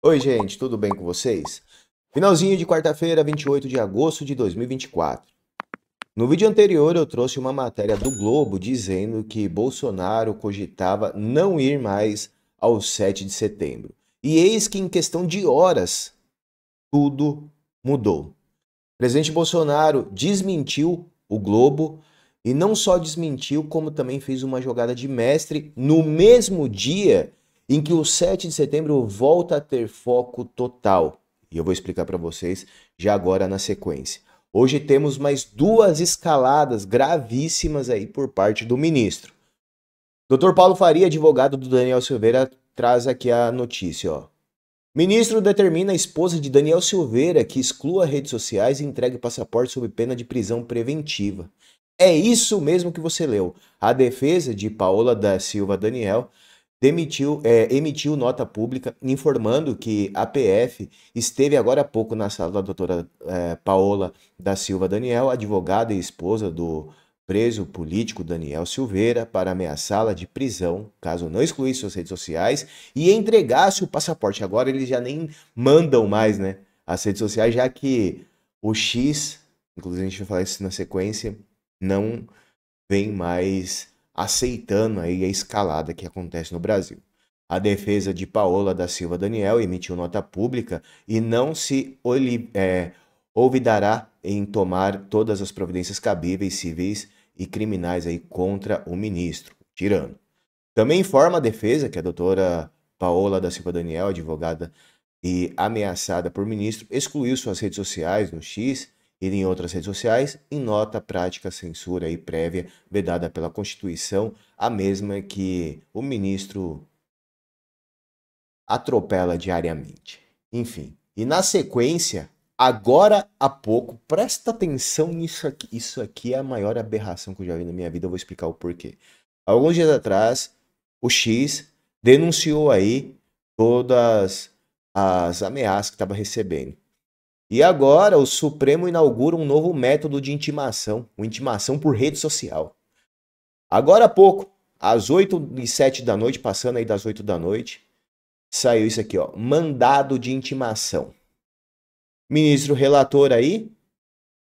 Oi, gente, tudo bem com vocês? Finalzinho de quarta-feira, 28 de agosto de 2024. No vídeo anterior, eu trouxe uma matéria do Globo dizendo que Bolsonaro cogitava não ir mais ao 7 de setembro. E eis que, em questão de horas, tudo mudou. O presidente Bolsonaro desmentiu o Globo e não só desmentiu, como também fez uma jogada de mestre no mesmo dia em que o 7 de setembro volta a ter foco total. E eu vou explicar para vocês já agora na sequência. Hoje temos mais duas escaladas gravíssimas aí por parte do ministro. Dr. Paulo Faria, advogado do Daniel Silveira, traz aqui a notícia, ó. Ministro determina a esposa de Daniel Silveira que exclua redes sociais e entregue passaporte sob pena de prisão preventiva. É isso mesmo que você leu. A defesa de Paola da Silva Daniel demitiu, é, emitiu nota pública informando que a PF esteve agora há pouco na sala da doutora é, Paola da Silva Daniel, advogada e esposa do preso político Daniel Silveira, para ameaçá-la de prisão caso não excluísse suas redes sociais e entregasse o passaporte. Agora eles já nem mandam mais, né? As redes sociais, já que o X, inclusive a gente vai falar isso na sequência, não vem mais aceitando aí a escalada que acontece no Brasil. A defesa de Paola da Silva Daniel emitiu nota pública e não se é, olvidará em tomar todas as providências cabíveis, civis e criminais aí contra o ministro, Tirando, Também informa a defesa que a doutora Paola da Silva Daniel, advogada e ameaçada por ministro, excluiu suas redes sociais no X e em outras redes sociais, em nota prática censura e prévia vedada pela Constituição, a mesma que o ministro atropela diariamente. Enfim, e na sequência, agora há pouco, presta atenção nisso aqui. Isso aqui é a maior aberração que eu já vi na minha vida, eu vou explicar o porquê. Alguns dias atrás, o X denunciou aí todas as ameaças que estava recebendo. E agora o Supremo inaugura um novo método de intimação, o intimação por rede social. Agora há pouco, às 8 e 7 da noite, passando aí das 8 da noite, saiu isso aqui, ó, mandado de intimação. Ministro relator aí,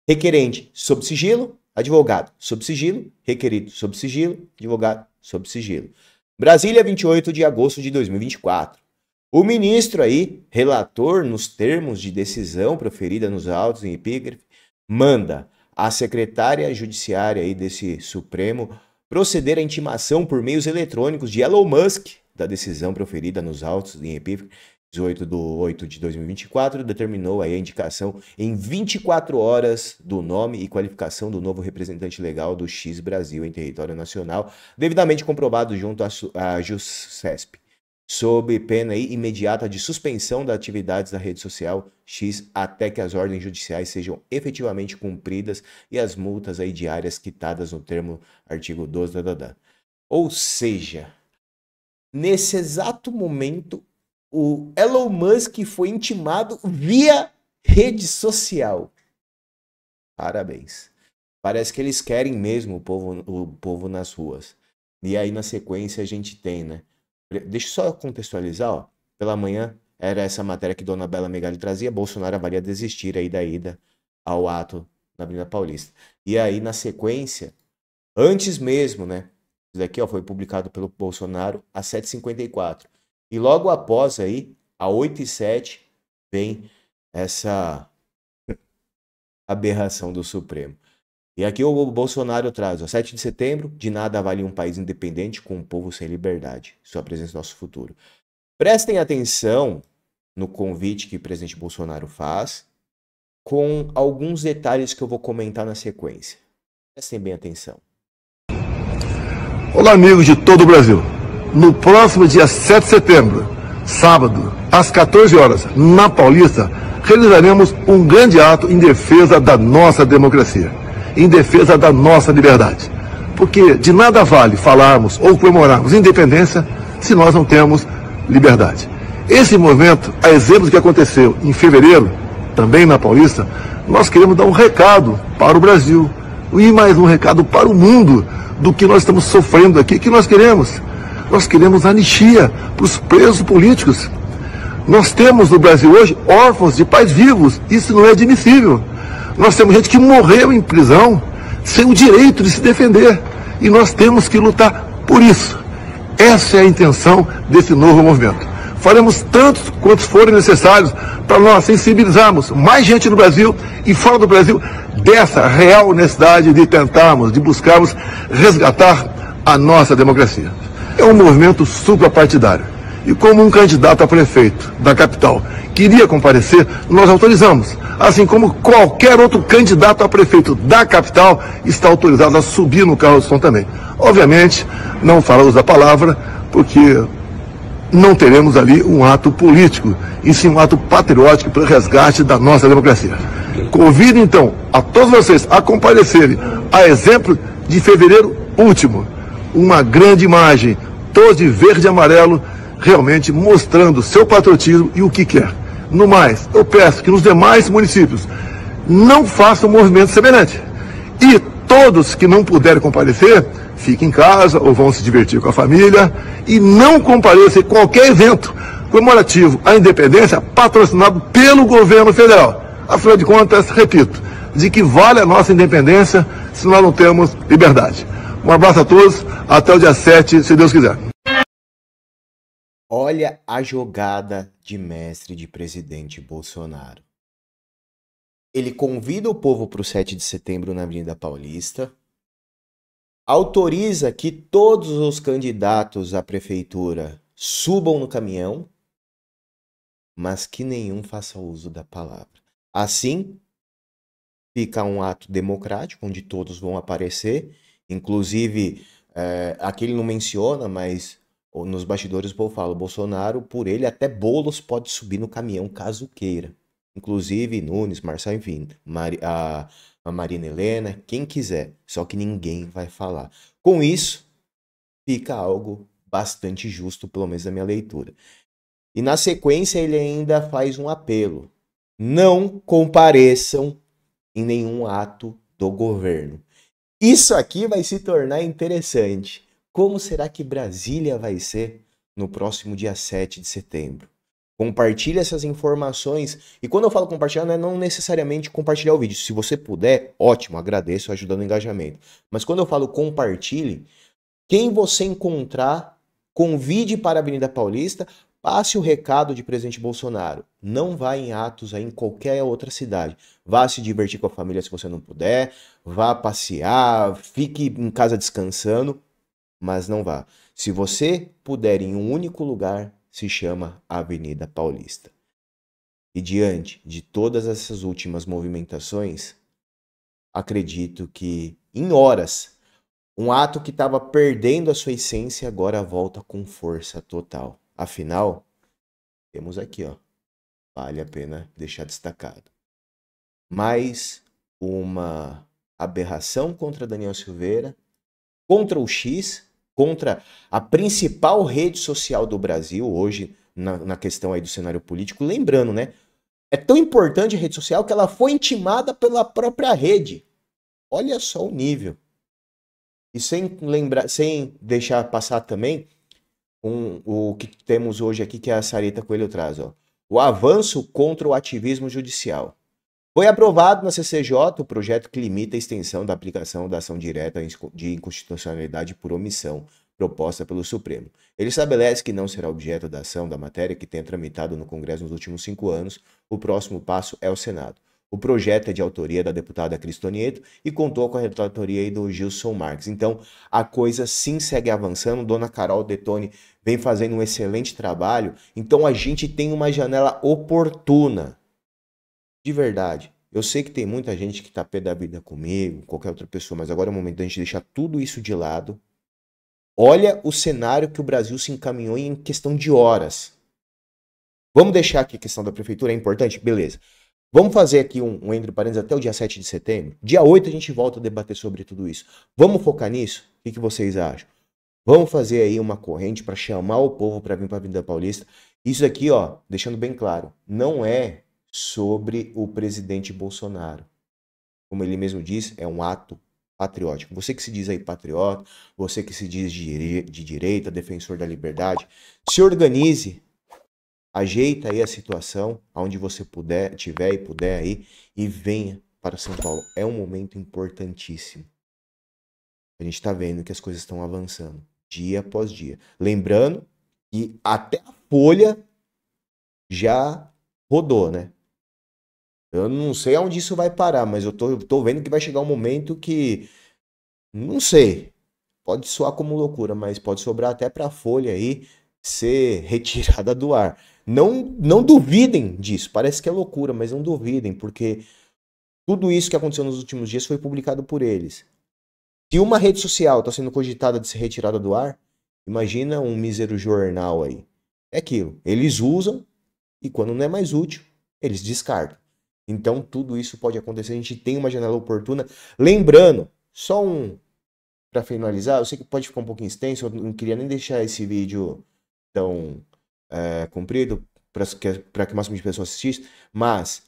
requerente sob sigilo, advogado sob sigilo, requerido sob sigilo, advogado sob sigilo. Brasília, 28 de agosto de 2024. O ministro aí, relator nos termos de decisão proferida nos autos em epígrafe, manda a secretária judiciária aí desse Supremo proceder à intimação por meios eletrônicos de Elon Musk da decisão proferida nos autos em epígrafe 18 de 8 de 2024, determinou aí a indicação em 24 horas do nome e qualificação do novo representante legal do X Brasil em território nacional, devidamente comprovado junto à JUSCESP sob pena imediata de suspensão das atividades da rede social X até que as ordens judiciais sejam efetivamente cumpridas e as multas aí diárias quitadas no termo artigo 12 da Dada. Ou seja, nesse exato momento, o Elon Musk foi intimado via rede social. Parabéns. Parece que eles querem mesmo o povo, o povo nas ruas. E aí, na sequência, a gente tem, né? Deixa eu só contextualizar, ó. Pela manhã era essa matéria que Dona Bela Megali trazia, Bolsonaro avalia desistir aí da ida ao ato na Avenida Paulista. E aí, na sequência, antes mesmo, né? Isso daqui ó, foi publicado pelo Bolsonaro às 7h54. E logo após aí, às 8h07, vem essa aberração do Supremo. E aqui o Bolsonaro traz, ó, 7 de setembro, de nada vale um país independente com um povo sem liberdade. Sua presença no nosso futuro. Prestem atenção no convite que o presidente Bolsonaro faz, com alguns detalhes que eu vou comentar na sequência. Prestem bem atenção. Olá, amigos de todo o Brasil. No próximo dia 7 de setembro, sábado, às 14 horas, na Paulista, realizaremos um grande ato em defesa da nossa democracia em defesa da nossa liberdade. Porque de nada vale falarmos ou comemorarmos independência se nós não temos liberdade. Esse movimento, a exemplo do que aconteceu em fevereiro, também na Paulista, nós queremos dar um recado para o Brasil e mais um recado para o mundo do que nós estamos sofrendo aqui, que nós queremos. Nós queremos anistia para os presos políticos. Nós temos no Brasil hoje órfãos de pais vivos. Isso não é admissível. Nós temos gente que morreu em prisão sem o direito de se defender. E nós temos que lutar por isso. Essa é a intenção desse novo movimento. Faremos tantos quantos forem necessários para nós sensibilizarmos mais gente no Brasil e fora do Brasil dessa real necessidade de tentarmos, de buscarmos resgatar a nossa democracia. É um movimento suprapartidário e como um candidato a prefeito da capital queria comparecer, nós autorizamos. Assim como qualquer outro candidato a prefeito da capital está autorizado a subir no carro de som também. Obviamente, não falamos da palavra, porque não teremos ali um ato político, e sim um ato patriótico para o resgate da nossa democracia. Convido então a todos vocês a comparecerem, a exemplo de fevereiro último, uma grande imagem, todos de verde e amarelo, realmente mostrando seu patriotismo e o que quer. No mais, eu peço que nos demais municípios não façam movimento semelhante. E todos que não puderem comparecer, fiquem em casa ou vão se divertir com a família e não compareçam em qualquer evento comemorativo à independência patrocinado pelo governo federal. Afinal de contas, repito, de que vale a nossa independência se nós não temos liberdade? Um abraço a todos, até o dia 7, se Deus quiser. Olha a jogada de mestre de presidente Bolsonaro. Ele convida o povo para o 7 de setembro na Avenida Paulista, autoriza que todos os candidatos à prefeitura subam no caminhão, mas que nenhum faça uso da palavra. Assim, fica um ato democrático, onde todos vão aparecer, inclusive, é, aqui ele não menciona, mas nos bastidores o povo fala, Bolsonaro, por ele, até bolos pode subir no caminhão caso queira. Inclusive Nunes, Marçal, enfim, Mari, a, a Marina Helena, quem quiser. Só que ninguém vai falar. Com isso, fica algo bastante justo, pelo menos na minha leitura. E na sequência ele ainda faz um apelo. Não compareçam em nenhum ato do governo. Isso aqui vai se tornar interessante como será que Brasília vai ser no próximo dia 7 de setembro? Compartilhe essas informações. E quando eu falo compartilhar, não é não necessariamente compartilhar o vídeo. Se você puder, ótimo, agradeço, ajudando o engajamento. Mas quando eu falo compartilhe, quem você encontrar, convide para a Avenida Paulista, passe o recado de presidente Bolsonaro. Não vá em atos aí em qualquer outra cidade. Vá se divertir com a família se você não puder, vá passear, fique em casa descansando, mas não vá. Se você puder em um único lugar, se chama Avenida Paulista. E diante de todas essas últimas movimentações, acredito que em horas, um ato que estava perdendo a sua essência agora volta com força total. Afinal, temos aqui, ó, vale a pena deixar destacado. Mais uma aberração contra Daniel Silveira, contra o X, contra a principal rede social do Brasil hoje na, na, questão aí do cenário político. Lembrando, né? É tão importante a rede social que ela foi intimada pela própria rede. Olha só o nível. E sem lembrar, sem deixar passar também um, o que temos hoje aqui que é a Sarita Coelho traz, ó. O avanço contra o ativismo judicial. Foi aprovado na CCJ o projeto que limita a extensão da aplicação da ação direta de inconstitucionalidade por omissão proposta pelo Supremo. Ele estabelece que não será objeto da ação da matéria que tenha tramitado no Congresso nos últimos cinco anos. O próximo passo é o Senado. O projeto é de autoria da deputada Cristonieto e contou com a relatoria do Gilson Marques. Então, a coisa sim segue avançando. Dona Carol Detone vem fazendo um excelente trabalho. Então, a gente tem uma janela oportuna de verdade. Eu sei que tem muita gente que tá pé da vida comigo, qualquer outra pessoa, mas agora é o momento da gente deixar tudo isso de lado. Olha o cenário que o Brasil se encaminhou em questão de horas. Vamos deixar aqui a questão da prefeitura, é importante? Beleza. Vamos fazer aqui um, um entre parênteses até o dia 7 de setembro. Dia 8 a gente volta a debater sobre tudo isso. Vamos focar nisso? O que, que vocês acham? Vamos fazer aí uma corrente para chamar o povo para vir para a Avenida Paulista. Isso aqui, ó, deixando bem claro, não é sobre o presidente Bolsonaro. Como ele mesmo diz, é um ato patriótico. Você que se diz aí patriota, você que se diz de, de direita, defensor da liberdade, se organize, ajeita aí a situação aonde você puder, tiver e puder aí e venha para São Paulo. É um momento importantíssimo. A gente está vendo que as coisas estão avançando dia após dia. Lembrando que até a Folha já rodou, né? Eu não sei aonde isso vai parar, mas eu tô, eu tô vendo que vai chegar um momento que. Não sei. Pode soar como loucura, mas pode sobrar até pra Folha aí ser retirada do ar. Não, não duvidem disso. Parece que é loucura, mas não duvidem, porque tudo isso que aconteceu nos últimos dias foi publicado por eles. Se uma rede social está sendo cogitada de ser retirada do ar, imagina um mísero jornal aí. É aquilo. Eles usam e quando não é mais útil, eles descartam. Então, tudo isso pode acontecer. A gente tem uma janela oportuna. Lembrando, só um para finalizar, eu sei que pode ficar um pouquinho extenso, eu não queria nem deixar esse vídeo tão é, comprido para que, pra que o máximo de pessoas assistissem, mas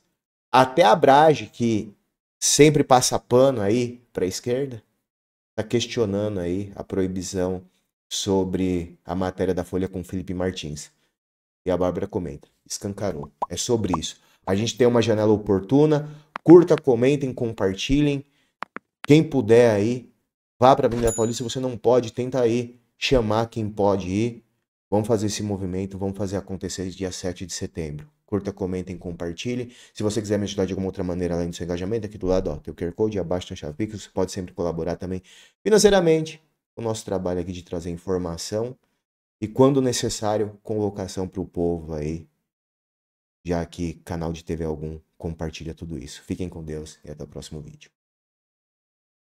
até a Brage, que sempre passa pano aí para a esquerda, está questionando aí a proibição sobre a matéria da Folha com Felipe Martins. E a Bárbara comenta, escancarou. É sobre isso. A gente tem uma janela oportuna. Curta, comentem, compartilhem. Quem puder aí, vá para a Avenida Paulista. Se você não pode, tenta aí chamar quem pode ir. Vamos fazer esse movimento, vamos fazer acontecer esse dia 7 de setembro. Curta, comentem, compartilhe. Se você quiser me ajudar de alguma outra maneira além do seu engajamento, aqui do lado, ó, tem o QR Code, abaixo tem chave Pix. Você pode sempre colaborar também financeiramente. O nosso trabalho aqui de trazer informação e, quando necessário, convocação para o povo aí já que canal de TV algum compartilha tudo isso. Fiquem com Deus e até o próximo vídeo.